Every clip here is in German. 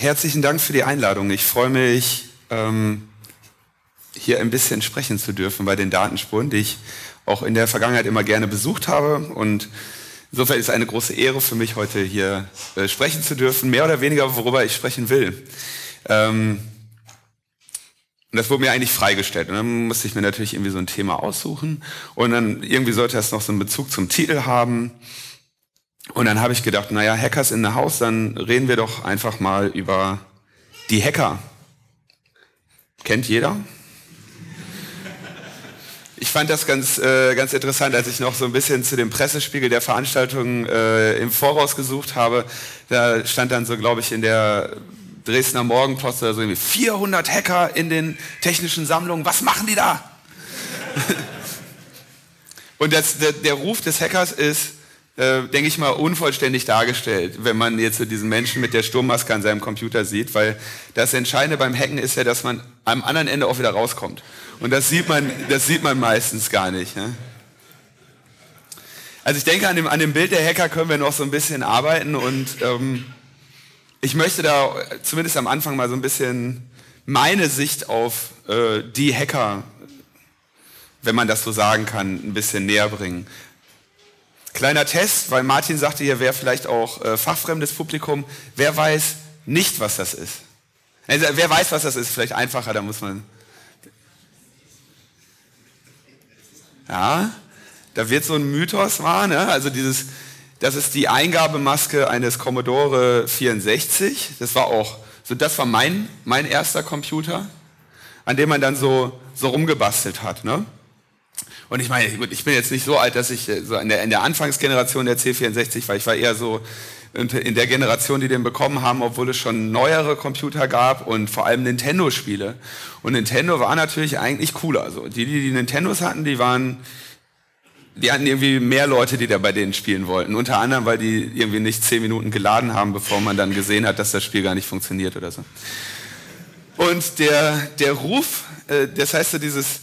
herzlichen Dank für die Einladung. Ich freue mich, ähm, hier ein bisschen sprechen zu dürfen bei den Datenspuren, die ich auch in der Vergangenheit immer gerne besucht habe. Und insofern ist es eine große Ehre für mich, heute hier äh, sprechen zu dürfen, mehr oder weniger, worüber ich sprechen will. Ähm, und das wurde mir eigentlich freigestellt. Und dann musste ich mir natürlich irgendwie so ein Thema aussuchen. Und dann irgendwie sollte das noch so einen Bezug zum Titel haben. Und dann habe ich gedacht, naja, Hackers in the House, dann reden wir doch einfach mal über die Hacker. Kennt jeder? Ich fand das ganz, äh, ganz interessant, als ich noch so ein bisschen zu dem Pressespiegel der Veranstaltung äh, im Voraus gesucht habe. Da stand dann so, glaube ich, in der Dresdner Morgenpost oder so irgendwie 400 Hacker in den technischen Sammlungen. Was machen die da? Und das, der, der Ruf des Hackers ist, äh, denke ich mal, unvollständig dargestellt, wenn man jetzt diesen Menschen mit der Sturmmaske an seinem Computer sieht, weil das Entscheidende beim Hacken ist ja, dass man am anderen Ende auch wieder rauskommt. Und das sieht man, das sieht man meistens gar nicht. Ne? Also ich denke, an dem, an dem Bild der Hacker können wir noch so ein bisschen arbeiten und ähm, ich möchte da zumindest am Anfang mal so ein bisschen meine Sicht auf äh, die Hacker, wenn man das so sagen kann, ein bisschen näher bringen. Kleiner Test, weil Martin sagte hier, wäre vielleicht auch äh, fachfremdes Publikum. Wer weiß nicht, was das ist? Also, wer weiß, was das ist? Vielleicht einfacher, da muss man. Ja, da wird so ein Mythos wahr, ne? Also dieses, das ist die Eingabemaske eines Commodore 64. Das war auch, so das war mein, mein erster Computer, an dem man dann so, so rumgebastelt hat, ne? Und ich meine, gut, ich bin jetzt nicht so alt, dass ich äh, so in der, in der Anfangsgeneration der C64 war. Ich war eher so in der Generation, die den bekommen haben, obwohl es schon neuere Computer gab und vor allem Nintendo-Spiele. Und Nintendo war natürlich eigentlich cooler. Also die, die die Nintendos hatten, die waren, die hatten irgendwie mehr Leute, die da bei denen spielen wollten. Unter anderem, weil die irgendwie nicht zehn Minuten geladen haben, bevor man dann gesehen hat, dass das Spiel gar nicht funktioniert oder so. Und der, der Ruf, äh, das heißt so dieses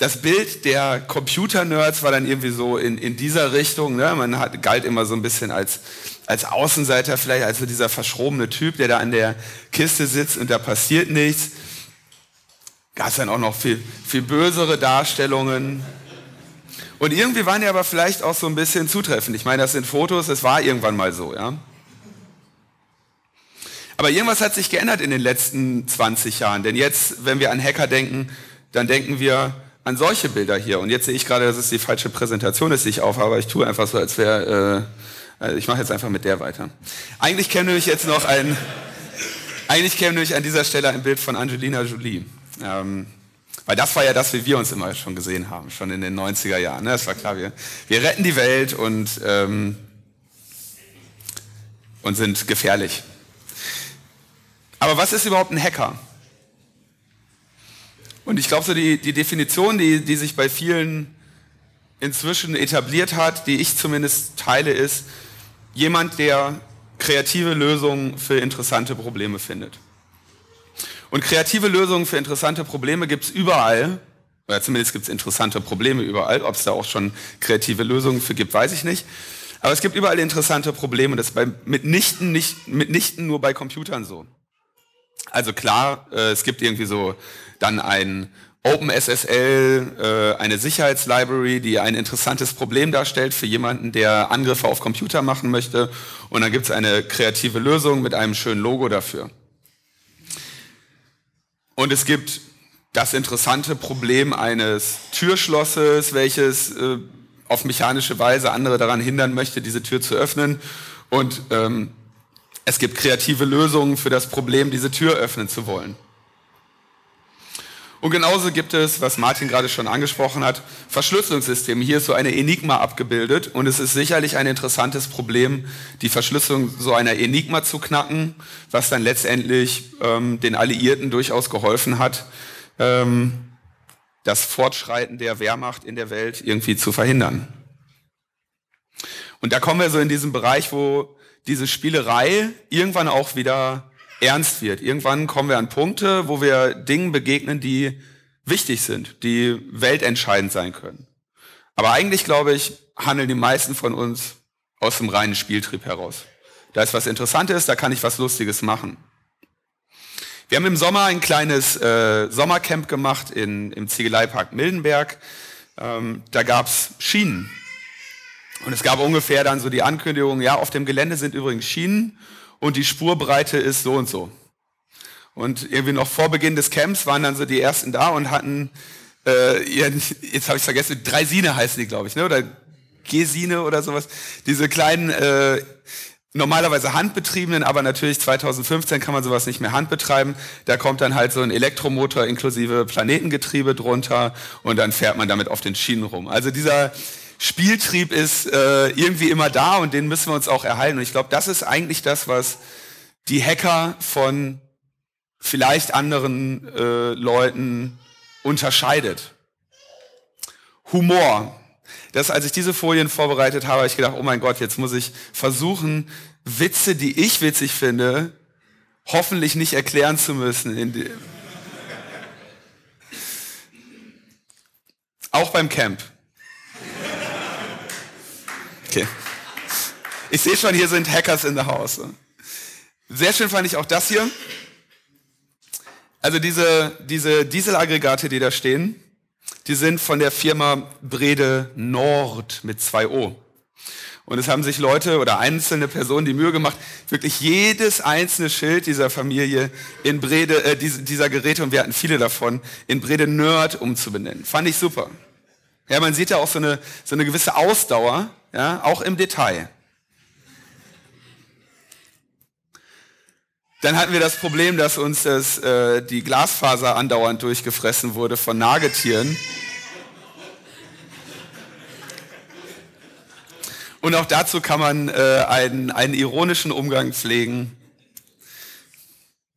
das Bild der Computer-Nerds war dann irgendwie so in, in dieser Richtung. Ne? Man hat, galt immer so ein bisschen als, als Außenseiter, vielleicht als so dieser verschrobene Typ, der da an der Kiste sitzt und da passiert nichts. Gab es dann auch noch viel, viel bösere Darstellungen. Und irgendwie waren die aber vielleicht auch so ein bisschen zutreffend. Ich meine, das sind Fotos, es war irgendwann mal so, ja. Aber irgendwas hat sich geändert in den letzten 20 Jahren. Denn jetzt, wenn wir an Hacker denken, dann denken wir an solche Bilder hier. Und jetzt sehe ich gerade, dass es die falsche Präsentation ist, die ich aufhabe. Ich tue einfach so, als wäre... Äh, äh, ich mache jetzt einfach mit der weiter. Eigentlich käme nämlich jetzt noch ein... Eigentlich käme nämlich an dieser Stelle ein Bild von Angelina Jolie. Ähm, weil das war ja das, wie wir uns immer schon gesehen haben, schon in den 90er Jahren. Ne? Das war klar, wir, wir retten die Welt und, ähm, und sind gefährlich. Aber was ist überhaupt ein Hacker? Und ich glaube, so die, die Definition, die, die sich bei vielen inzwischen etabliert hat, die ich zumindest teile, ist jemand, der kreative Lösungen für interessante Probleme findet. Und kreative Lösungen für interessante Probleme gibt es überall, oder zumindest gibt es interessante Probleme überall. Ob es da auch schon kreative Lösungen für gibt, weiß ich nicht. Aber es gibt überall interessante Probleme. Das ist bei, mitnichten, nicht, mitnichten nur bei Computern so. Also klar, äh, es gibt irgendwie so dann ein OpenSSL, äh, eine Sicherheitslibrary, die ein interessantes Problem darstellt für jemanden, der Angriffe auf Computer machen möchte. Und dann gibt es eine kreative Lösung mit einem schönen Logo dafür. Und es gibt das interessante Problem eines Türschlosses, welches äh, auf mechanische Weise andere daran hindern möchte, diese Tür zu öffnen. Und ähm, es gibt kreative Lösungen für das Problem, diese Tür öffnen zu wollen. Und genauso gibt es, was Martin gerade schon angesprochen hat, Verschlüsselungssysteme. Hier ist so eine Enigma abgebildet und es ist sicherlich ein interessantes Problem, die Verschlüsselung so einer Enigma zu knacken, was dann letztendlich ähm, den Alliierten durchaus geholfen hat, ähm, das Fortschreiten der Wehrmacht in der Welt irgendwie zu verhindern. Und da kommen wir so in diesen Bereich, wo diese Spielerei irgendwann auch wieder ernst wird. Irgendwann kommen wir an Punkte, wo wir Dingen begegnen, die wichtig sind, die weltentscheidend sein können. Aber eigentlich, glaube ich, handeln die meisten von uns aus dem reinen Spieltrieb heraus. Da ist was Interessantes, da kann ich was Lustiges machen. Wir haben im Sommer ein kleines äh, Sommercamp gemacht in, im Ziegeleipark Mildenberg. Ähm, da gab's Schienen. Und es gab ungefähr dann so die Ankündigung, ja, auf dem Gelände sind übrigens Schienen und die Spurbreite ist so und so. Und irgendwie noch vor Beginn des Camps waren dann so die ersten da und hatten äh, ihren, jetzt habe ich vergessen, Dreisine heißen die, glaube ich, ne? Oder Gesine oder sowas. Diese kleinen, äh, normalerweise handbetriebenen, aber natürlich 2015 kann man sowas nicht mehr handbetreiben. Da kommt dann halt so ein Elektromotor inklusive Planetengetriebe drunter und dann fährt man damit auf den Schienen rum. Also dieser Spieltrieb ist äh, irgendwie immer da und den müssen wir uns auch erhalten. Und ich glaube, das ist eigentlich das, was die Hacker von vielleicht anderen äh, Leuten unterscheidet. Humor. Das, als ich diese Folien vorbereitet habe, habe ich gedacht, oh mein Gott, jetzt muss ich versuchen, Witze, die ich witzig finde, hoffentlich nicht erklären zu müssen. Auch beim Camp. Okay. Ich sehe schon, hier sind Hackers in the house. Sehr schön fand ich auch das hier. Also diese, diese Dieselaggregate, die da stehen, die sind von der Firma Brede Nord mit zwei O. Und es haben sich Leute oder einzelne Personen die Mühe gemacht, wirklich jedes einzelne Schild dieser Familie in Brede, äh, dieser Geräte, und wir hatten viele davon, in Brede Nerd umzubenennen. Fand ich super. Ja, man sieht ja auch so eine, so eine gewisse Ausdauer, ja, auch im Detail. Dann hatten wir das Problem, dass uns das, äh, die Glasfaser andauernd durchgefressen wurde von Nagetieren. Und auch dazu kann man äh, einen, einen ironischen Umgang pflegen.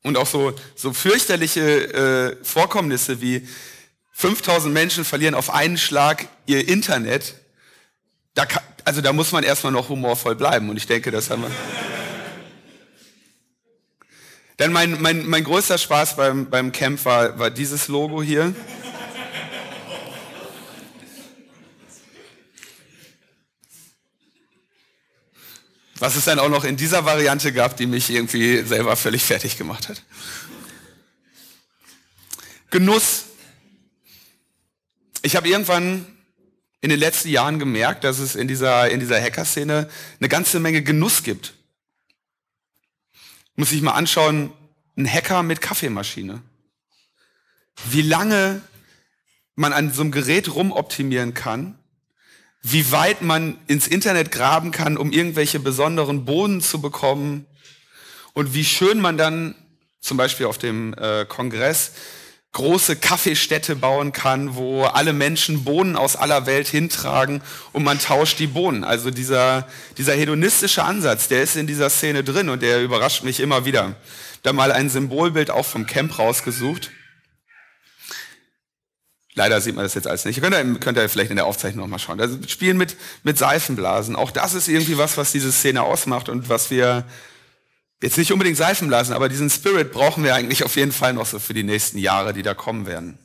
Und auch so, so fürchterliche äh, Vorkommnisse wie 5000 Menschen verlieren auf einen Schlag ihr Internet. Da, also da muss man erstmal noch humorvoll bleiben und ich denke, das haben wir. Denn mein, mein, mein größter Spaß beim, beim Camp war, war dieses Logo hier. Was es dann auch noch in dieser Variante gab, die mich irgendwie selber völlig fertig gemacht hat. Genuss. Ich habe irgendwann in den letzten Jahren gemerkt, dass es in dieser, in dieser Hacker-Szene eine ganze Menge Genuss gibt. Muss ich mal anschauen, ein Hacker mit Kaffeemaschine. Wie lange man an so einem Gerät rumoptimieren kann, wie weit man ins Internet graben kann, um irgendwelche besonderen Boden zu bekommen und wie schön man dann zum Beispiel auf dem äh, Kongress große Kaffeestätte bauen kann, wo alle Menschen Bohnen aus aller Welt hintragen und man tauscht die Bohnen. Also dieser, dieser hedonistische Ansatz, der ist in dieser Szene drin und der überrascht mich immer wieder. Da mal ein Symbolbild auch vom Camp rausgesucht. Leider sieht man das jetzt alles nicht. Könnt ihr, könnt ihr vielleicht in der Aufzeichnung nochmal schauen. Also spielen mit, mit Seifenblasen. Auch das ist irgendwie was, was diese Szene ausmacht und was wir jetzt nicht unbedingt seifen lassen, aber diesen Spirit brauchen wir eigentlich auf jeden Fall noch so für die nächsten Jahre, die da kommen werden.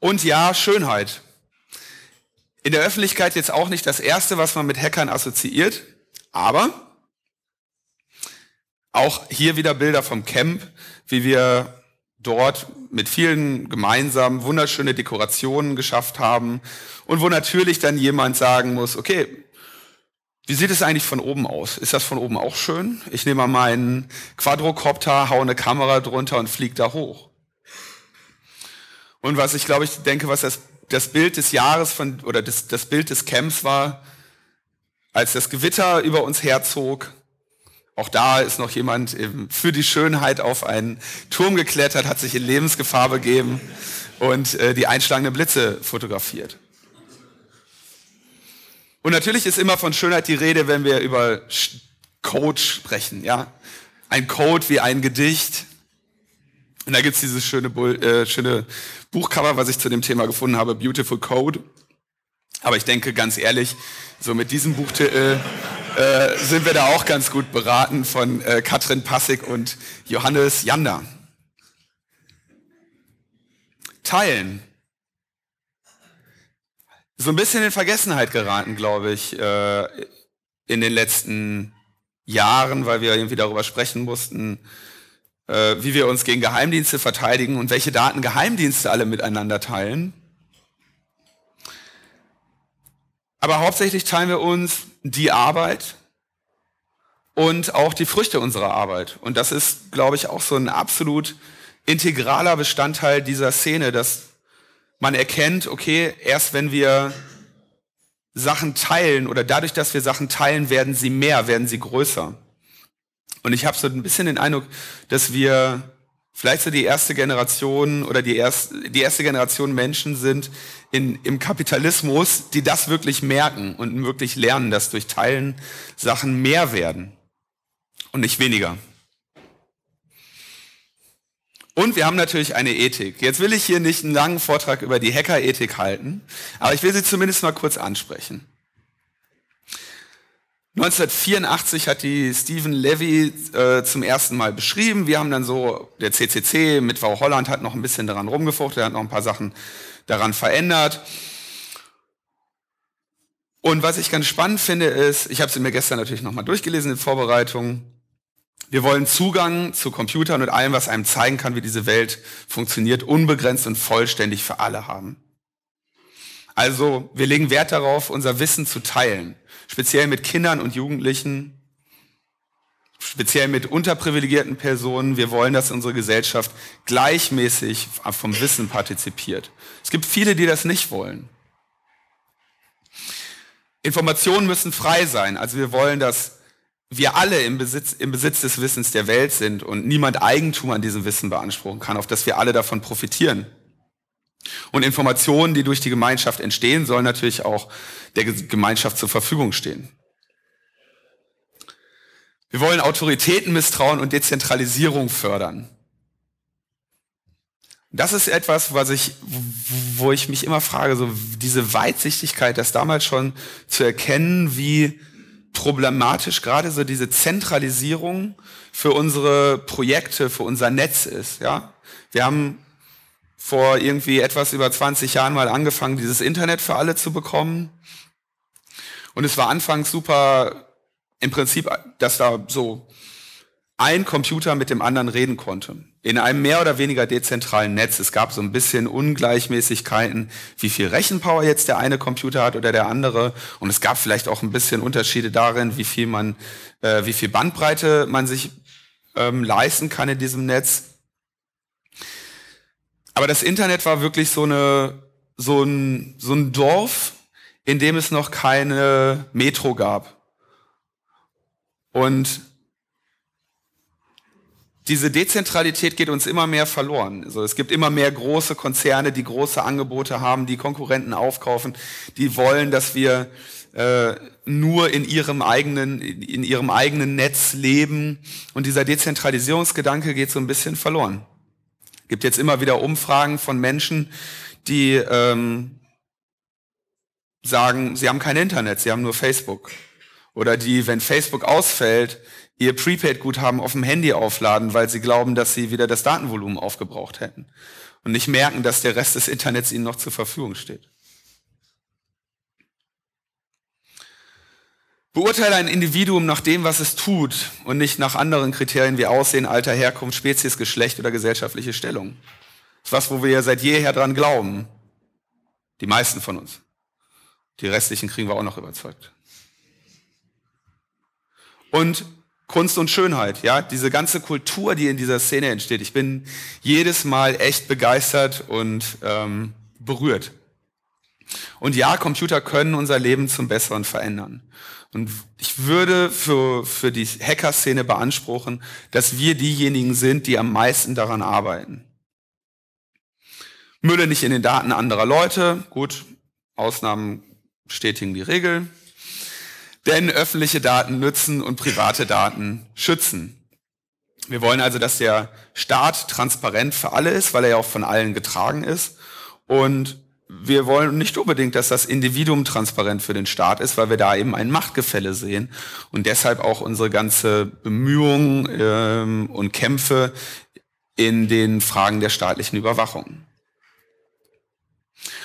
Und ja, Schönheit. In der Öffentlichkeit jetzt auch nicht das Erste, was man mit Hackern assoziiert, aber auch hier wieder Bilder vom Camp, wie wir dort mit vielen gemeinsam wunderschöne Dekorationen geschafft haben und wo natürlich dann jemand sagen muss, okay, wie sieht es eigentlich von oben aus? Ist das von oben auch schön? Ich nehme mal meinen Quadrocopter, haue eine Kamera drunter und fliege da hoch. Und was ich glaube, ich denke, was das, das Bild des Jahres von, oder das, das Bild des Camps war, als das Gewitter über uns herzog, auch da ist noch jemand eben äh, für die Schönheit auf einen Turm geklettert, hat sich in Lebensgefahr begeben und äh, die einschlagenden Blitze fotografiert. Und natürlich ist immer von Schönheit die Rede, wenn wir über Code sprechen, ja. Ein Code wie ein Gedicht. Und da gibt's dieses schöne, äh, schöne Buchcover, was ich zu dem Thema gefunden habe, Beautiful Code. Aber ich denke, ganz ehrlich, so mit diesem Buchtitel äh, äh, sind wir da auch ganz gut beraten von äh, Katrin Passig und Johannes Jander. Teilen so ein bisschen in Vergessenheit geraten, glaube ich, äh, in den letzten Jahren, weil wir irgendwie darüber sprechen mussten, äh, wie wir uns gegen Geheimdienste verteidigen und welche Daten Geheimdienste alle miteinander teilen. Aber hauptsächlich teilen wir uns die Arbeit und auch die Früchte unserer Arbeit. Und das ist, glaube ich, auch so ein absolut integraler Bestandteil dieser Szene, dass man erkennt, okay, erst wenn wir Sachen teilen oder dadurch, dass wir Sachen teilen, werden sie mehr, werden sie größer. Und ich habe so ein bisschen den Eindruck, dass wir vielleicht so die erste Generation oder die, erst, die erste Generation Menschen sind in, im Kapitalismus, die das wirklich merken und wirklich lernen, dass durch Teilen Sachen mehr werden und nicht weniger. Und wir haben natürlich eine Ethik. Jetzt will ich hier nicht einen langen Vortrag über die Hackerethik halten, aber ich will sie zumindest mal kurz ansprechen. 1984 hat die Stephen Levy äh, zum ersten Mal beschrieben. Wir haben dann so, der CCC mit Frau Holland hat noch ein bisschen daran rumgefucht, er hat noch ein paar Sachen daran verändert. Und was ich ganz spannend finde ist, ich habe sie mir gestern natürlich nochmal durchgelesen in Vorbereitung, wir wollen Zugang zu Computern und allem, was einem zeigen kann, wie diese Welt funktioniert, unbegrenzt und vollständig für alle haben. Also wir legen Wert darauf, unser Wissen zu teilen, speziell mit Kindern und Jugendlichen, speziell mit unterprivilegierten Personen. Wir wollen, dass unsere Gesellschaft gleichmäßig vom Wissen partizipiert. Es gibt viele, die das nicht wollen. Informationen müssen frei sein. Also wir wollen, dass wir alle im Besitz, im Besitz des Wissens der Welt sind und niemand Eigentum an diesem Wissen beanspruchen kann, auf das wir alle davon profitieren. Und Informationen, die durch die Gemeinschaft entstehen, sollen natürlich auch der Gemeinschaft zur Verfügung stehen. Wir wollen Autoritäten misstrauen und Dezentralisierung fördern. Das ist etwas, was ich, wo ich mich immer frage, so diese Weitsichtigkeit, das damals schon zu erkennen, wie problematisch gerade so diese Zentralisierung für unsere Projekte, für unser Netz ist. Ja, wir haben vor irgendwie etwas über 20 Jahren mal angefangen, dieses Internet für alle zu bekommen. Und es war anfangs super, im Prinzip, dass da so ein Computer mit dem anderen reden konnte in einem mehr oder weniger dezentralen Netz. Es gab so ein bisschen Ungleichmäßigkeiten, wie viel Rechenpower jetzt der eine Computer hat oder der andere. Und es gab vielleicht auch ein bisschen Unterschiede darin, wie viel man, äh, wie viel Bandbreite man sich ähm, leisten kann in diesem Netz. Aber das Internet war wirklich so eine, so ein, so ein Dorf, in dem es noch keine Metro gab. Und diese Dezentralität geht uns immer mehr verloren. Also es gibt immer mehr große Konzerne, die große Angebote haben, die Konkurrenten aufkaufen, die wollen, dass wir äh, nur in ihrem eigenen in ihrem eigenen Netz leben und dieser Dezentralisierungsgedanke geht so ein bisschen verloren. Gibt jetzt immer wieder Umfragen von Menschen, die ähm, sagen, sie haben kein Internet, sie haben nur Facebook oder die, wenn Facebook ausfällt, ihr Prepaid-Guthaben auf dem Handy aufladen, weil sie glauben, dass sie wieder das Datenvolumen aufgebraucht hätten und nicht merken, dass der Rest des Internets ihnen noch zur Verfügung steht. Beurteile ein Individuum nach dem, was es tut und nicht nach anderen Kriterien wie Aussehen, Alter, Herkunft, Spezies, Geschlecht oder gesellschaftliche Stellung. Das ist was, wo wir ja seit jeher dran glauben. Die meisten von uns. Die restlichen kriegen wir auch noch überzeugt. Und Kunst und Schönheit, ja, diese ganze Kultur, die in dieser Szene entsteht. Ich bin jedes Mal echt begeistert und ähm, berührt. Und ja, Computer können unser Leben zum Besseren verändern. Und ich würde für, für die Hacker-Szene beanspruchen, dass wir diejenigen sind, die am meisten daran arbeiten. Mülle nicht in den Daten anderer Leute. Gut, Ausnahmen stetigen die Regel. Denn öffentliche Daten nützen und private Daten schützen. Wir wollen also, dass der Staat transparent für alle ist, weil er ja auch von allen getragen ist. Und wir wollen nicht unbedingt, dass das Individuum transparent für den Staat ist, weil wir da eben ein Machtgefälle sehen und deshalb auch unsere ganze Bemühungen ähm, und Kämpfe in den Fragen der staatlichen Überwachung.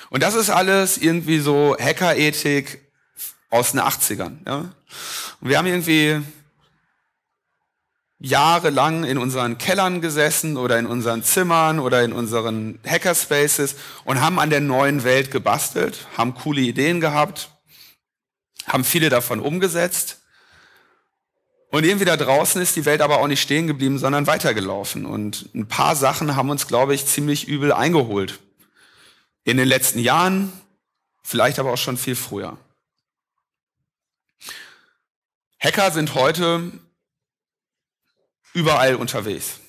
Und das ist alles irgendwie so Hackerethik, aus den 80ern. Ja? Und wir haben irgendwie jahrelang in unseren Kellern gesessen oder in unseren Zimmern oder in unseren Hackerspaces und haben an der neuen Welt gebastelt, haben coole Ideen gehabt, haben viele davon umgesetzt. Und irgendwie da draußen ist die Welt aber auch nicht stehen geblieben, sondern weitergelaufen. Und ein paar Sachen haben uns, glaube ich, ziemlich übel eingeholt. In den letzten Jahren, vielleicht aber auch schon viel früher. Hacker sind heute überall unterwegs.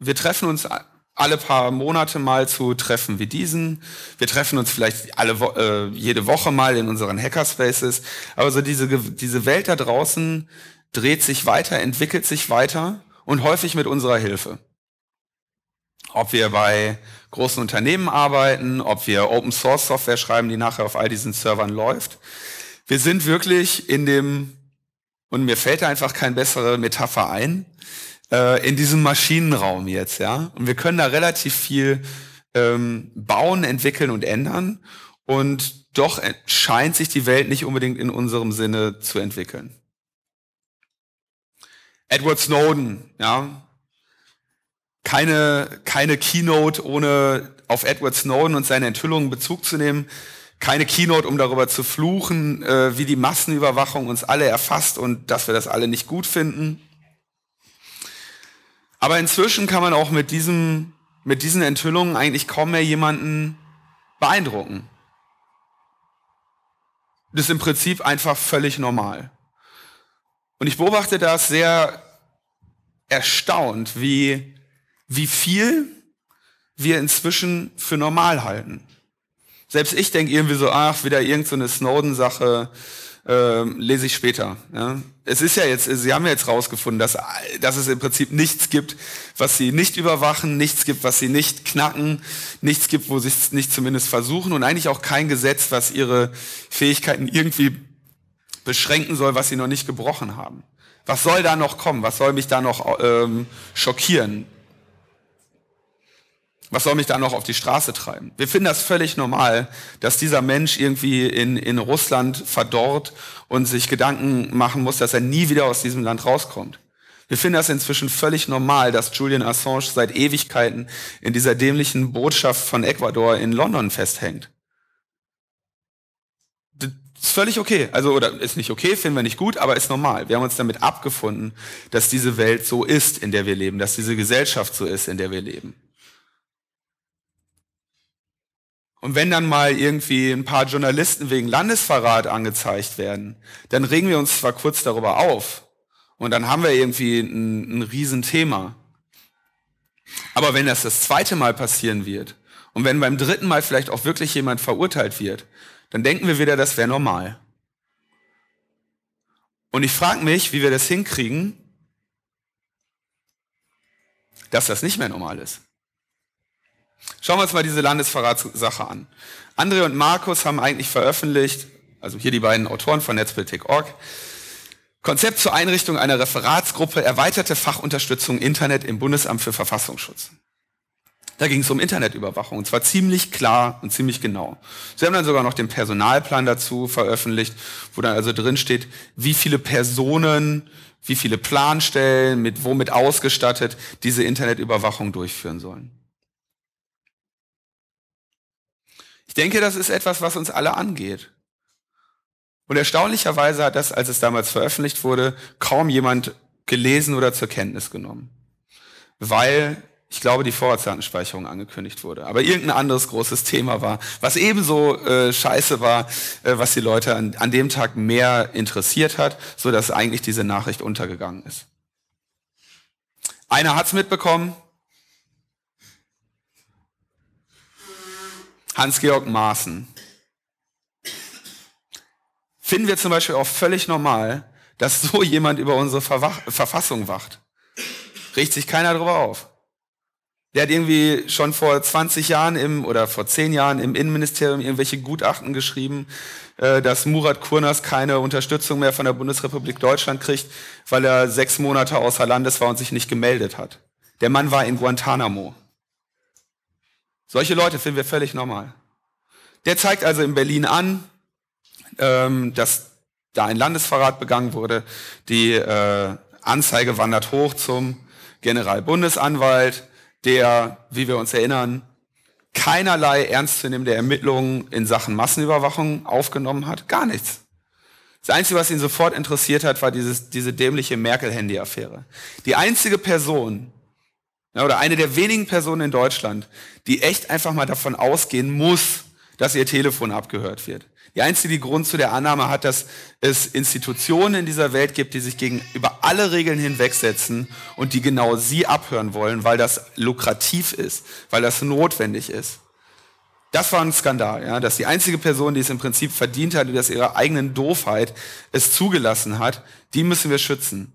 Wir treffen uns alle paar Monate mal zu Treffen wie diesen. Wir treffen uns vielleicht alle äh, jede Woche mal in unseren Hackerspaces. Aber so diese, diese Welt da draußen dreht sich weiter, entwickelt sich weiter und häufig mit unserer Hilfe. Ob wir bei großen Unternehmen arbeiten, ob wir Open Source Software schreiben, die nachher auf all diesen Servern läuft. Wir sind wirklich in dem und mir fällt einfach keine bessere Metapher ein, äh, in diesem Maschinenraum jetzt, ja. Und wir können da relativ viel ähm, bauen, entwickeln und ändern. Und doch scheint sich die Welt nicht unbedingt in unserem Sinne zu entwickeln. Edward Snowden, ja. Keine, keine Keynote ohne auf Edward Snowden und seine Enthüllungen Bezug zu nehmen keine Keynote, um darüber zu fluchen, äh, wie die Massenüberwachung uns alle erfasst und dass wir das alle nicht gut finden. Aber inzwischen kann man auch mit, diesem, mit diesen Enthüllungen eigentlich kaum mehr jemanden beeindrucken. Das ist im Prinzip einfach völlig normal. Und ich beobachte das sehr erstaunt, wie, wie viel wir inzwischen für normal halten. Selbst ich denke irgendwie so, ach, wieder irgendeine so Snowden-Sache, ähm, lese ich später. Ja? Es ist ja jetzt, sie haben ja jetzt rausgefunden, dass, dass es im Prinzip nichts gibt, was sie nicht überwachen, nichts gibt, was sie nicht knacken, nichts gibt, wo sie es nicht zumindest versuchen und eigentlich auch kein Gesetz, was ihre Fähigkeiten irgendwie beschränken soll, was sie noch nicht gebrochen haben. Was soll da noch kommen? Was soll mich da noch ähm, schockieren? Was soll mich da noch auf die Straße treiben? Wir finden das völlig normal, dass dieser Mensch irgendwie in, in Russland verdorrt und sich Gedanken machen muss, dass er nie wieder aus diesem Land rauskommt. Wir finden das inzwischen völlig normal, dass Julian Assange seit Ewigkeiten in dieser dämlichen Botschaft von Ecuador in London festhängt. Das ist völlig okay. Also, oder ist nicht okay, finden wir nicht gut, aber ist normal. Wir haben uns damit abgefunden, dass diese Welt so ist, in der wir leben, dass diese Gesellschaft so ist, in der wir leben. Und wenn dann mal irgendwie ein paar Journalisten wegen Landesverrat angezeigt werden, dann regen wir uns zwar kurz darüber auf und dann haben wir irgendwie ein, ein Riesenthema. Aber wenn das das zweite Mal passieren wird und wenn beim dritten Mal vielleicht auch wirklich jemand verurteilt wird, dann denken wir wieder, das wäre normal. Und ich frage mich, wie wir das hinkriegen, dass das nicht mehr normal ist. Schauen wir uns mal diese Landesverratssache an. André und Markus haben eigentlich veröffentlicht, also hier die beiden Autoren von Netzpolitik.org, Konzept zur Einrichtung einer Referatsgruppe erweiterte Fachunterstützung Internet im Bundesamt für Verfassungsschutz. Da ging es um Internetüberwachung und zwar ziemlich klar und ziemlich genau. Sie haben dann sogar noch den Personalplan dazu veröffentlicht, wo dann also drin steht, wie viele Personen, wie viele Planstellen, mit womit ausgestattet diese Internetüberwachung durchführen sollen. Ich denke, das ist etwas, was uns alle angeht. Und erstaunlicherweise hat das, als es damals veröffentlicht wurde, kaum jemand gelesen oder zur Kenntnis genommen. Weil, ich glaube, die Vorratsdatenspeicherung angekündigt wurde. Aber irgendein anderes großes Thema war, was ebenso äh, scheiße war, äh, was die Leute an, an dem Tag mehr interessiert hat, sodass eigentlich diese Nachricht untergegangen ist. Einer hat's mitbekommen, Hans-Georg Maaßen. Finden wir zum Beispiel auch völlig normal, dass so jemand über unsere Verwach Verfassung wacht. Riecht sich keiner darüber auf. Der hat irgendwie schon vor 20 Jahren im, oder vor 10 Jahren im Innenministerium irgendwelche Gutachten geschrieben, äh, dass Murat Kurnas keine Unterstützung mehr von der Bundesrepublik Deutschland kriegt, weil er sechs Monate außer Landes war und sich nicht gemeldet hat. Der Mann war in Guantanamo. Solche Leute finden wir völlig normal. Der zeigt also in Berlin an, ähm, dass da ein Landesverrat begangen wurde. Die äh, Anzeige wandert hoch zum Generalbundesanwalt, der, wie wir uns erinnern, keinerlei ernstzunehmende Ermittlungen in Sachen Massenüberwachung aufgenommen hat. Gar nichts. Das Einzige, was ihn sofort interessiert hat, war dieses, diese dämliche Merkel-Handy-Affäre. Die einzige Person, ja, oder eine der wenigen Personen in Deutschland, die echt einfach mal davon ausgehen muss, dass ihr Telefon abgehört wird. Die einzige, die Grund zu der Annahme hat, dass es Institutionen in dieser Welt gibt, die sich gegenüber alle Regeln hinwegsetzen und die genau sie abhören wollen, weil das lukrativ ist, weil das notwendig ist. Das war ein Skandal, ja, dass die einzige Person, die es im Prinzip verdient hat, die das ihrer eigenen Doofheit es zugelassen hat, die müssen wir schützen.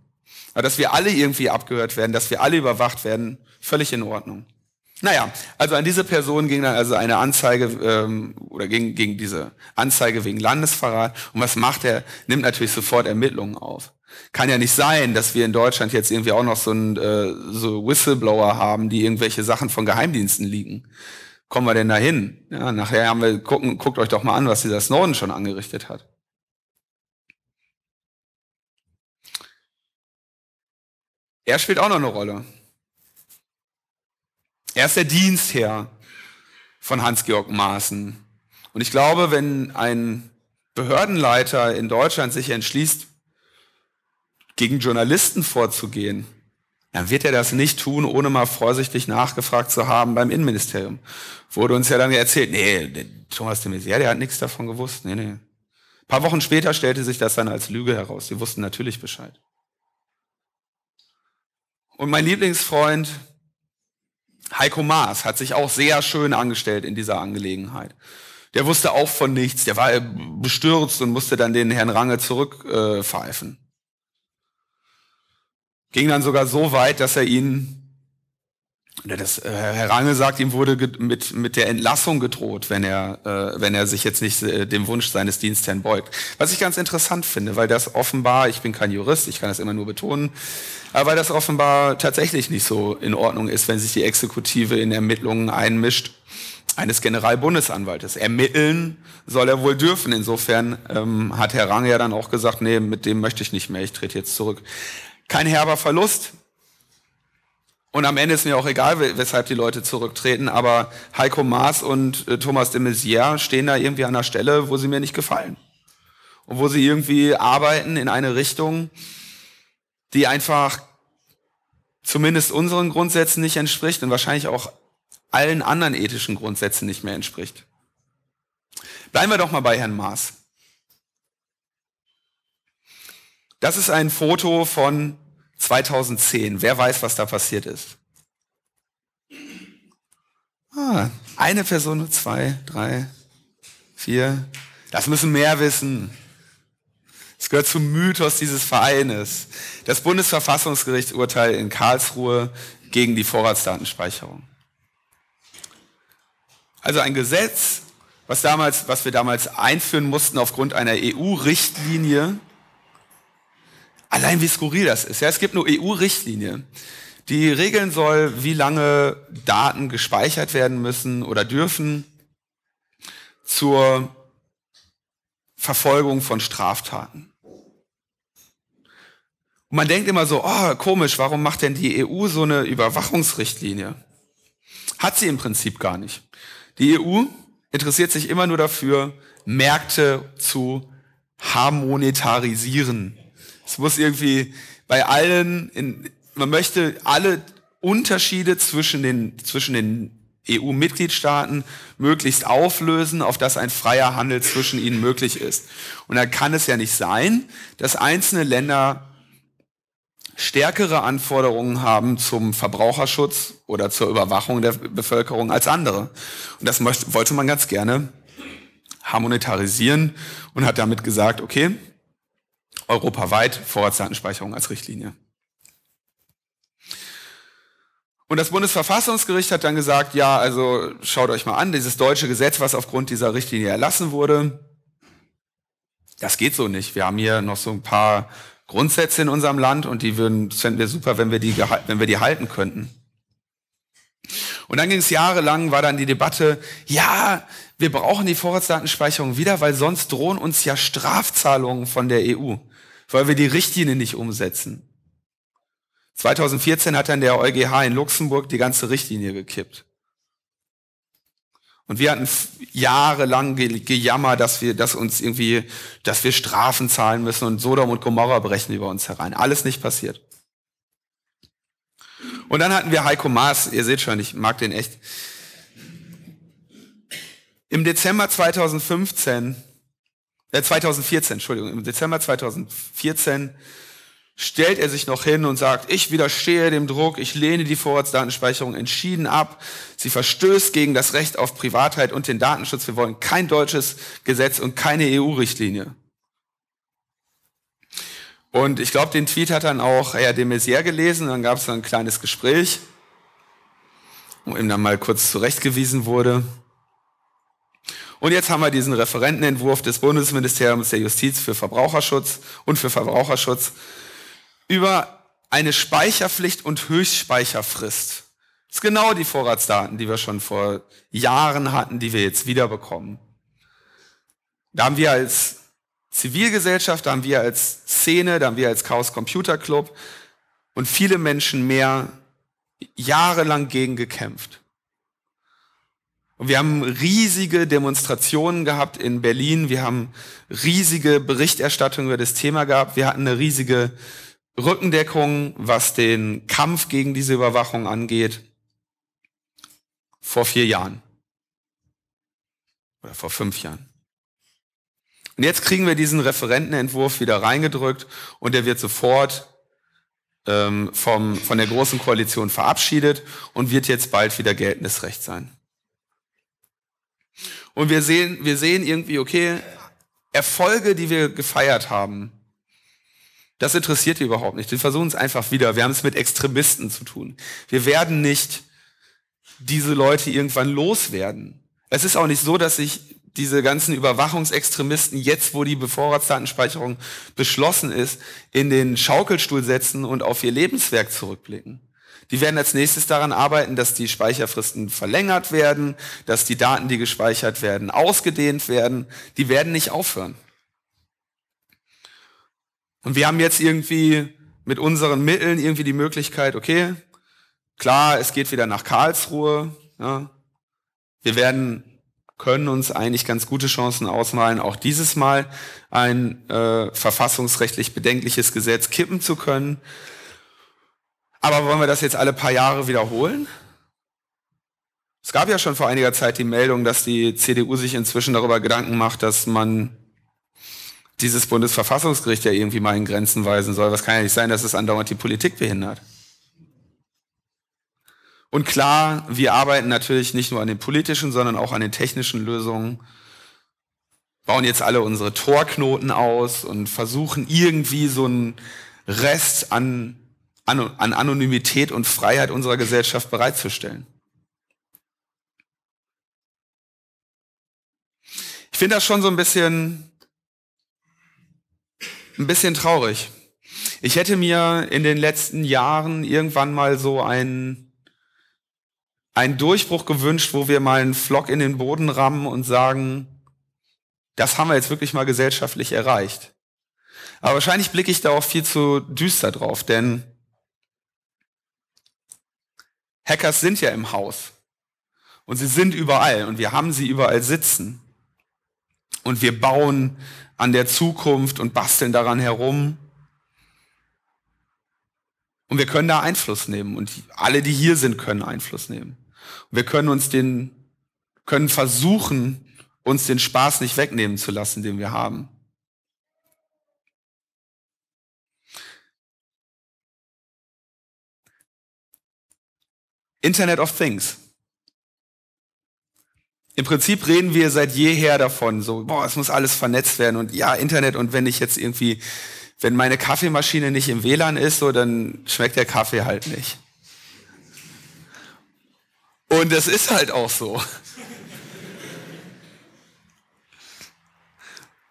Aber dass wir alle irgendwie abgehört werden, dass wir alle überwacht werden, völlig in Ordnung. Naja, also an diese Person ging dann also eine Anzeige ähm, oder ging, ging diese Anzeige wegen Landesverrat. Und was macht er? Nimmt natürlich sofort Ermittlungen auf. Kann ja nicht sein, dass wir in Deutschland jetzt irgendwie auch noch so, ein, äh, so Whistleblower haben, die irgendwelche Sachen von Geheimdiensten liegen. Kommen wir denn da hin? Ja, nachher haben wir gucken, guckt euch doch mal an, was dieser Snowden schon angerichtet hat. Er spielt auch noch eine Rolle. Er ist der Dienstherr von Hans-Georg Maaßen. Und ich glaube, wenn ein Behördenleiter in Deutschland sich entschließt, gegen Journalisten vorzugehen, dann wird er das nicht tun, ohne mal vorsichtig nachgefragt zu haben beim Innenministerium. Wurde uns ja dann erzählt, nee, Thomas de Maizière, der hat nichts davon gewusst. Nee, nee. Ein paar Wochen später stellte sich das dann als Lüge heraus. Sie wussten natürlich Bescheid. Und mein Lieblingsfreund Heiko Maas hat sich auch sehr schön angestellt in dieser Angelegenheit. Der wusste auch von nichts, der war bestürzt und musste dann den Herrn Range zurückpfeifen. Äh, Ging dann sogar so weit, dass er ihn oder das äh, Herr Range sagt, ihm wurde mit, mit der Entlassung gedroht, wenn er, äh, wenn er sich jetzt nicht äh, dem Wunsch seines Dienstherrn beugt. Was ich ganz interessant finde, weil das offenbar, ich bin kein Jurist, ich kann das immer nur betonen, aber weil das offenbar tatsächlich nicht so in Ordnung ist, wenn sich die Exekutive in Ermittlungen einmischt eines Generalbundesanwaltes. Ermitteln soll er wohl dürfen. Insofern ähm, hat Herr Range ja dann auch gesagt, nee, mit dem möchte ich nicht mehr, ich trete jetzt zurück. Kein herber Verlust, und am Ende ist mir auch egal, weshalb die Leute zurücktreten, aber Heiko Maas und äh, Thomas de Maizière stehen da irgendwie an einer Stelle, wo sie mir nicht gefallen. Und wo sie irgendwie arbeiten in eine Richtung, die einfach zumindest unseren Grundsätzen nicht entspricht und wahrscheinlich auch allen anderen ethischen Grundsätzen nicht mehr entspricht. Bleiben wir doch mal bei Herrn Maas. Das ist ein Foto von 2010. Wer weiß, was da passiert ist? Ah, eine Person, zwei, drei, vier. Das müssen mehr wissen. Es gehört zum Mythos dieses Vereines. Das Bundesverfassungsgericht urteilt in Karlsruhe gegen die Vorratsdatenspeicherung. Also ein Gesetz, was, damals, was wir damals einführen mussten aufgrund einer EU-Richtlinie, Allein wie skurril das ist. Ja, es gibt nur EU-Richtlinie, die regeln soll, wie lange Daten gespeichert werden müssen oder dürfen zur Verfolgung von Straftaten. Und man denkt immer so, oh, komisch, warum macht denn die EU so eine Überwachungsrichtlinie? Hat sie im Prinzip gar nicht. Die EU interessiert sich immer nur dafür, Märkte zu harmonetarisieren. Es muss irgendwie bei allen, in, man möchte alle Unterschiede zwischen den, zwischen den EU-Mitgliedstaaten möglichst auflösen, auf dass ein freier Handel zwischen ihnen möglich ist. Und da kann es ja nicht sein, dass einzelne Länder stärkere Anforderungen haben zum Verbraucherschutz oder zur Überwachung der Bevölkerung als andere. Und das möchte, wollte man ganz gerne harmonetarisieren und hat damit gesagt, okay, europaweit Vorratsdatenspeicherung als Richtlinie. Und das Bundesverfassungsgericht hat dann gesagt, ja, also schaut euch mal an, dieses deutsche Gesetz, was aufgrund dieser Richtlinie erlassen wurde, das geht so nicht. Wir haben hier noch so ein paar Grundsätze in unserem Land und die würden, fänden wir super, wenn wir die, wenn wir die halten könnten. Und dann ging es jahrelang, war dann die Debatte, ja, wir brauchen die Vorratsdatenspeicherung wieder, weil sonst drohen uns ja Strafzahlungen von der EU weil wir die Richtlinie nicht umsetzen. 2014 hat dann der EuGH in Luxemburg die ganze Richtlinie gekippt. Und wir hatten jahrelang ge gejammert, dass wir, dass uns irgendwie, dass wir Strafen zahlen müssen und Sodom und Gomorra brechen über uns herein. Alles nicht passiert. Und dann hatten wir Heiko Maas, ihr seht schon, ich mag den echt. Im Dezember 2015 2014, äh, Entschuldigung, im Dezember 2014 stellt er sich noch hin und sagt, ich widerstehe dem Druck, ich lehne die Vorratsdatenspeicherung entschieden ab. Sie verstößt gegen das Recht auf Privatheit und den Datenschutz. Wir wollen kein deutsches Gesetz und keine EU-Richtlinie. Und ich glaube, den Tweet hat dann auch Herr de Maizière gelesen. Dann gab es ein kleines Gespräch, wo ihm dann mal kurz zurechtgewiesen wurde. Und jetzt haben wir diesen Referentenentwurf des Bundesministeriums der Justiz für Verbraucherschutz und für Verbraucherschutz über eine Speicherpflicht und Höchstspeicherfrist. Das ist genau die Vorratsdaten, die wir schon vor Jahren hatten, die wir jetzt wiederbekommen. Da haben wir als Zivilgesellschaft, da haben wir als Szene, da haben wir als Chaos Computer Club und viele Menschen mehr jahrelang gegen gekämpft. Und wir haben riesige Demonstrationen gehabt in Berlin. Wir haben riesige Berichterstattung über das Thema gehabt. Wir hatten eine riesige Rückendeckung, was den Kampf gegen diese Überwachung angeht. Vor vier Jahren. Oder vor fünf Jahren. Und jetzt kriegen wir diesen Referentenentwurf wieder reingedrückt und der wird sofort ähm, vom, von der Großen Koalition verabschiedet und wird jetzt bald wieder geltendes Recht sein. Und wir sehen, wir sehen irgendwie, okay, Erfolge, die wir gefeiert haben, das interessiert die überhaupt nicht. Die versuchen es einfach wieder. Wir haben es mit Extremisten zu tun. Wir werden nicht diese Leute irgendwann loswerden. Es ist auch nicht so, dass sich diese ganzen Überwachungsextremisten jetzt, wo die Bevorratsdatenspeicherung beschlossen ist, in den Schaukelstuhl setzen und auf ihr Lebenswerk zurückblicken. Die werden als nächstes daran arbeiten, dass die Speicherfristen verlängert werden, dass die Daten, die gespeichert werden, ausgedehnt werden. Die werden nicht aufhören. Und wir haben jetzt irgendwie mit unseren Mitteln irgendwie die Möglichkeit, okay, klar, es geht wieder nach Karlsruhe. Ja. Wir werden, können uns eigentlich ganz gute Chancen ausmalen, auch dieses Mal ein äh, verfassungsrechtlich bedenkliches Gesetz kippen zu können. Aber wollen wir das jetzt alle paar Jahre wiederholen? Es gab ja schon vor einiger Zeit die Meldung, dass die CDU sich inzwischen darüber Gedanken macht, dass man dieses Bundesverfassungsgericht ja irgendwie mal in Grenzen weisen soll. Was kann ja nicht sein, dass es andauernd die Politik behindert. Und klar, wir arbeiten natürlich nicht nur an den politischen, sondern auch an den technischen Lösungen, bauen jetzt alle unsere Torknoten aus und versuchen irgendwie so einen Rest an an Anonymität und Freiheit unserer Gesellschaft bereitzustellen. Ich finde das schon so ein bisschen, ein bisschen traurig. Ich hätte mir in den letzten Jahren irgendwann mal so einen, einen Durchbruch gewünscht, wo wir mal einen Flock in den Boden rammen und sagen, das haben wir jetzt wirklich mal gesellschaftlich erreicht. Aber wahrscheinlich blicke ich da auch viel zu düster drauf, denn Hackers sind ja im Haus. Und sie sind überall und wir haben sie überall sitzen. Und wir bauen an der Zukunft und basteln daran herum. Und wir können da Einfluss nehmen. Und alle, die hier sind, können Einfluss nehmen. Und wir können uns den, können versuchen, uns den Spaß nicht wegnehmen zu lassen, den wir haben. Internet of Things. Im Prinzip reden wir seit jeher davon, so, boah, es muss alles vernetzt werden und ja, Internet und wenn ich jetzt irgendwie, wenn meine Kaffeemaschine nicht im WLAN ist, so, dann schmeckt der Kaffee halt nicht. Und das ist halt auch so.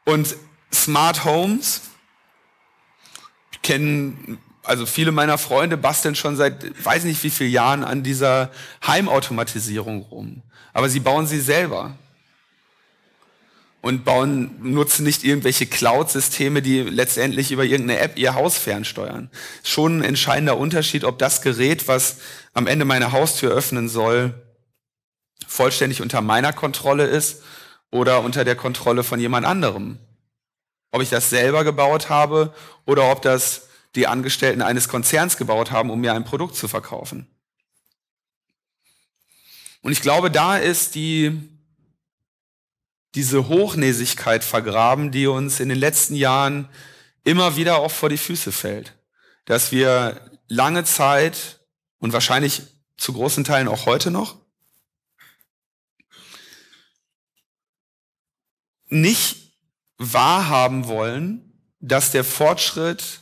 Und Smart Homes kennen also viele meiner Freunde basteln schon seit weiß nicht wie vielen Jahren an dieser Heimautomatisierung rum. Aber sie bauen sie selber. Und bauen, nutzen nicht irgendwelche Cloud-Systeme, die letztendlich über irgendeine App ihr Haus fernsteuern. Schon ein entscheidender Unterschied, ob das Gerät, was am Ende meine Haustür öffnen soll, vollständig unter meiner Kontrolle ist oder unter der Kontrolle von jemand anderem. Ob ich das selber gebaut habe oder ob das die Angestellten eines Konzerns gebaut haben, um mir ein Produkt zu verkaufen. Und ich glaube, da ist die, diese Hochnäsigkeit vergraben, die uns in den letzten Jahren immer wieder auch vor die Füße fällt. Dass wir lange Zeit und wahrscheinlich zu großen Teilen auch heute noch nicht wahrhaben wollen, dass der Fortschritt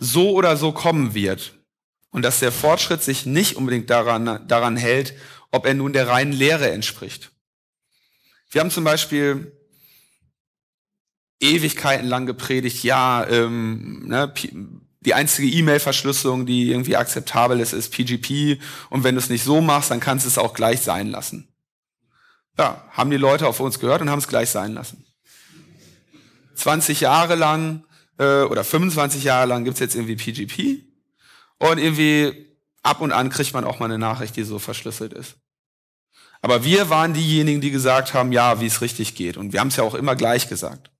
so oder so kommen wird. Und dass der Fortschritt sich nicht unbedingt daran, daran hält, ob er nun der reinen Lehre entspricht. Wir haben zum Beispiel Ewigkeiten lang gepredigt, ja, ähm, ne, die einzige E-Mail-Verschlüsselung, die irgendwie akzeptabel ist, ist PGP. Und wenn du es nicht so machst, dann kannst du es auch gleich sein lassen. Ja, haben die Leute auf uns gehört und haben es gleich sein lassen. 20 Jahre lang äh, oder 25 Jahre lang gibt's jetzt irgendwie PGP und irgendwie ab und an kriegt man auch mal eine Nachricht, die so verschlüsselt ist. Aber wir waren diejenigen, die gesagt haben, ja, wie es richtig geht. Und wir haben es ja auch immer gleich gesagt.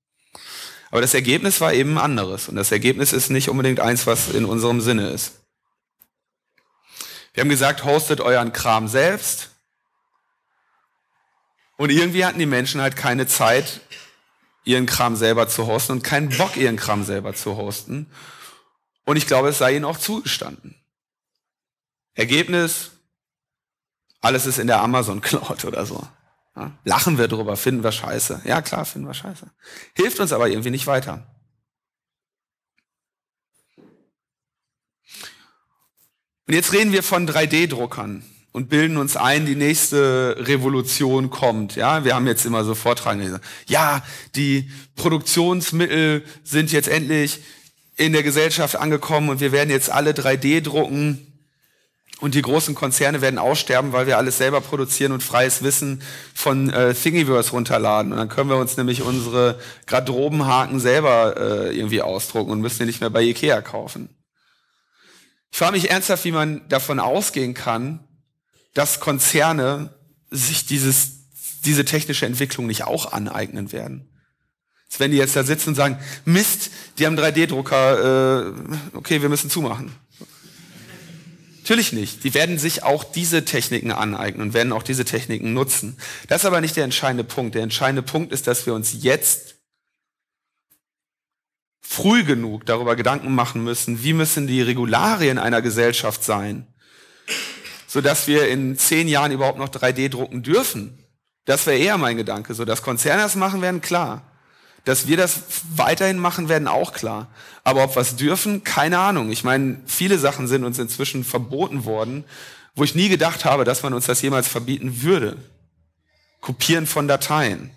Aber das Ergebnis war eben anderes. Und das Ergebnis ist nicht unbedingt eins, was in unserem Sinne ist. Wir haben gesagt, hostet euren Kram selbst. Und irgendwie hatten die Menschen halt keine Zeit, ihren Kram selber zu hosten und keinen Bock, ihren Kram selber zu hosten. Und ich glaube, es sei ihnen auch zugestanden. Ergebnis, alles ist in der Amazon Cloud oder so. Ja? Lachen wir drüber, finden wir scheiße. Ja klar, finden wir scheiße. Hilft uns aber irgendwie nicht weiter. Und jetzt reden wir von 3D-Druckern und bilden uns ein, die nächste Revolution kommt. Ja, wir haben jetzt immer so Vortragende, ja, die Produktionsmittel sind jetzt endlich in der Gesellschaft angekommen und wir werden jetzt alle 3D drucken und die großen Konzerne werden aussterben, weil wir alles selber produzieren und freies Wissen von äh, Thingiverse runterladen. Und dann können wir uns nämlich unsere Garderobenhaken selber äh, irgendwie ausdrucken und müssen die nicht mehr bei Ikea kaufen. Ich frage mich ernsthaft, wie man davon ausgehen kann, dass Konzerne sich dieses, diese technische Entwicklung nicht auch aneignen werden. Wenn die jetzt da sitzen und sagen, Mist, die haben 3D-Drucker, äh, okay, wir müssen zumachen. Natürlich nicht. Die werden sich auch diese Techniken aneignen und werden auch diese Techniken nutzen. Das ist aber nicht der entscheidende Punkt. Der entscheidende Punkt ist, dass wir uns jetzt früh genug darüber Gedanken machen müssen, wie müssen die Regularien einer Gesellschaft sein, sodass wir in zehn Jahren überhaupt noch 3D drucken dürfen. Das wäre eher mein Gedanke. So, dass Konzerne das machen werden, klar. Dass wir das weiterhin machen werden, auch klar. Aber ob wir es dürfen, keine Ahnung. Ich meine, viele Sachen sind uns inzwischen verboten worden, wo ich nie gedacht habe, dass man uns das jemals verbieten würde. Kopieren von Dateien.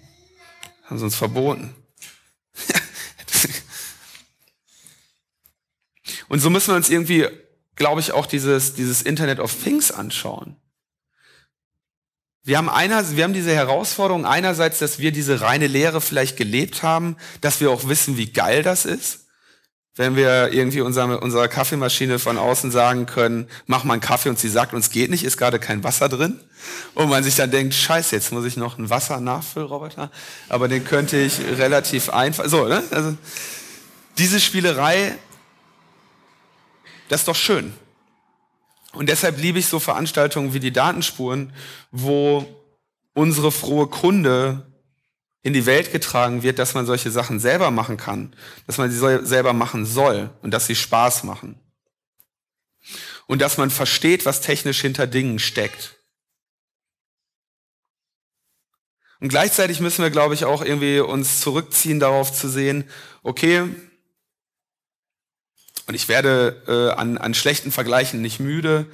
Haben sie uns verboten. Und so müssen wir uns irgendwie glaube ich, auch dieses, dieses Internet of Things anschauen. Wir haben, einer, wir haben diese Herausforderung einerseits, dass wir diese reine Lehre vielleicht gelebt haben, dass wir auch wissen, wie geil das ist, wenn wir irgendwie unserer, unserer Kaffeemaschine von außen sagen können, mach mal einen Kaffee und sie sagt uns geht nicht, ist gerade kein Wasser drin. Und man sich dann denkt, scheiße, jetzt muss ich noch einen Wassernachfüllroboter, aber den könnte ich relativ einfach, so, ne? Also, diese Spielerei das ist doch schön. Und deshalb liebe ich so Veranstaltungen wie die Datenspuren, wo unsere frohe Kunde in die Welt getragen wird, dass man solche Sachen selber machen kann, dass man sie selber machen soll und dass sie Spaß machen. Und dass man versteht, was technisch hinter Dingen steckt. Und gleichzeitig müssen wir, glaube ich, auch irgendwie uns zurückziehen darauf zu sehen, okay, und ich werde äh, an, an schlechten Vergleichen nicht müde,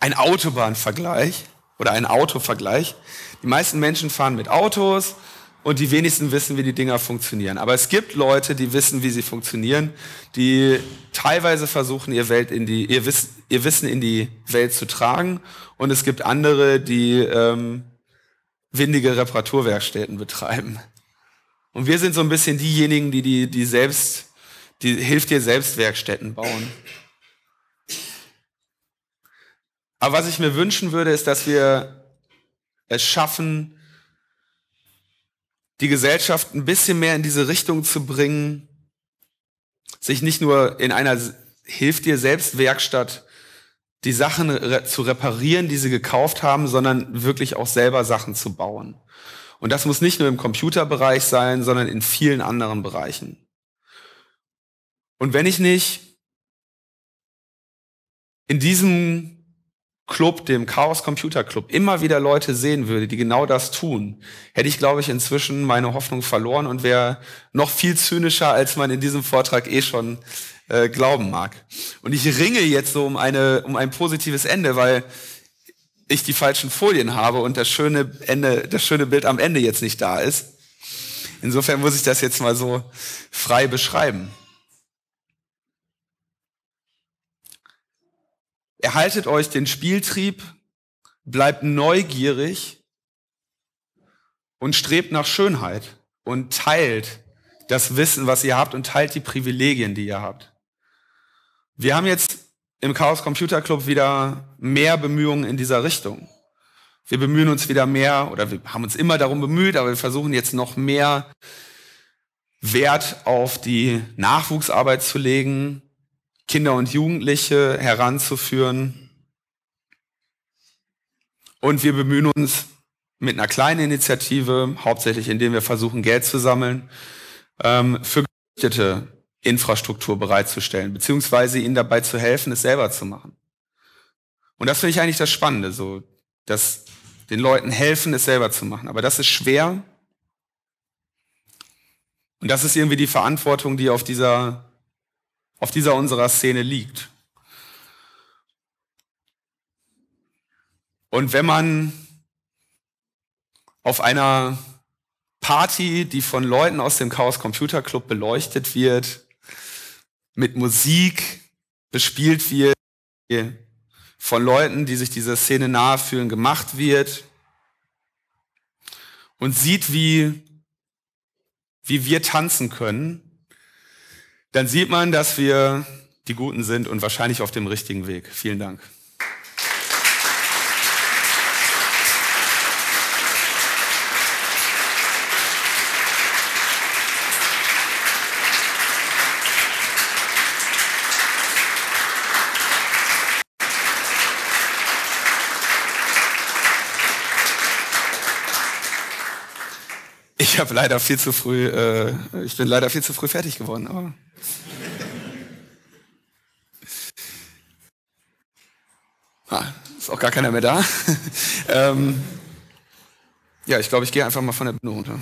ein Autobahnvergleich oder ein Autovergleich. Die meisten Menschen fahren mit Autos und die wenigsten wissen, wie die Dinger funktionieren. Aber es gibt Leute, die wissen, wie sie funktionieren, die teilweise versuchen, ihr, Welt in die, ihr, Wiss, ihr Wissen in die Welt zu tragen. Und es gibt andere, die ähm, windige Reparaturwerkstätten betreiben. Und wir sind so ein bisschen diejenigen, die die, die selbst die hilft dir selbst Werkstätten bauen. Aber was ich mir wünschen würde, ist, dass wir es schaffen, die Gesellschaft ein bisschen mehr in diese Richtung zu bringen, sich nicht nur in einer Hilft dir selbst Werkstatt die Sachen re zu reparieren, die sie gekauft haben, sondern wirklich auch selber Sachen zu bauen. Und das muss nicht nur im Computerbereich sein, sondern in vielen anderen Bereichen. Und wenn ich nicht in diesem Club, dem Chaos Computer Club, immer wieder Leute sehen würde, die genau das tun, hätte ich, glaube ich, inzwischen meine Hoffnung verloren und wäre noch viel zynischer, als man in diesem Vortrag eh schon äh, glauben mag. Und ich ringe jetzt so um, eine, um ein positives Ende, weil ich die falschen Folien habe und das schöne, Ende, das schöne Bild am Ende jetzt nicht da ist. Insofern muss ich das jetzt mal so frei beschreiben. Erhaltet euch den Spieltrieb, bleibt neugierig und strebt nach Schönheit und teilt das Wissen, was ihr habt und teilt die Privilegien, die ihr habt. Wir haben jetzt im Chaos Computer Club wieder mehr Bemühungen in dieser Richtung. Wir bemühen uns wieder mehr oder wir haben uns immer darum bemüht, aber wir versuchen jetzt noch mehr Wert auf die Nachwuchsarbeit zu legen, Kinder und Jugendliche heranzuführen. Und wir bemühen uns mit einer kleinen Initiative, hauptsächlich indem wir versuchen, Geld zu sammeln, ähm, für Geflüchtete Infrastruktur bereitzustellen, beziehungsweise ihnen dabei zu helfen, es selber zu machen. Und das finde ich eigentlich das Spannende, so, dass den Leuten helfen, es selber zu machen. Aber das ist schwer. Und das ist irgendwie die Verantwortung, die auf dieser auf dieser unserer Szene liegt. Und wenn man auf einer Party, die von Leuten aus dem Chaos Computer Club beleuchtet wird, mit Musik bespielt wird, von Leuten, die sich dieser Szene nahe fühlen, gemacht wird und sieht, wie, wie wir tanzen können, dann sieht man, dass wir die Guten sind und wahrscheinlich auf dem richtigen Weg. Vielen Dank. Ich habe leider viel zu früh, äh, ich bin leider viel zu früh fertig geworden. Aber ah, ist auch gar keiner mehr da. ähm, ja, ich glaube, ich gehe einfach mal von der Bühne runter.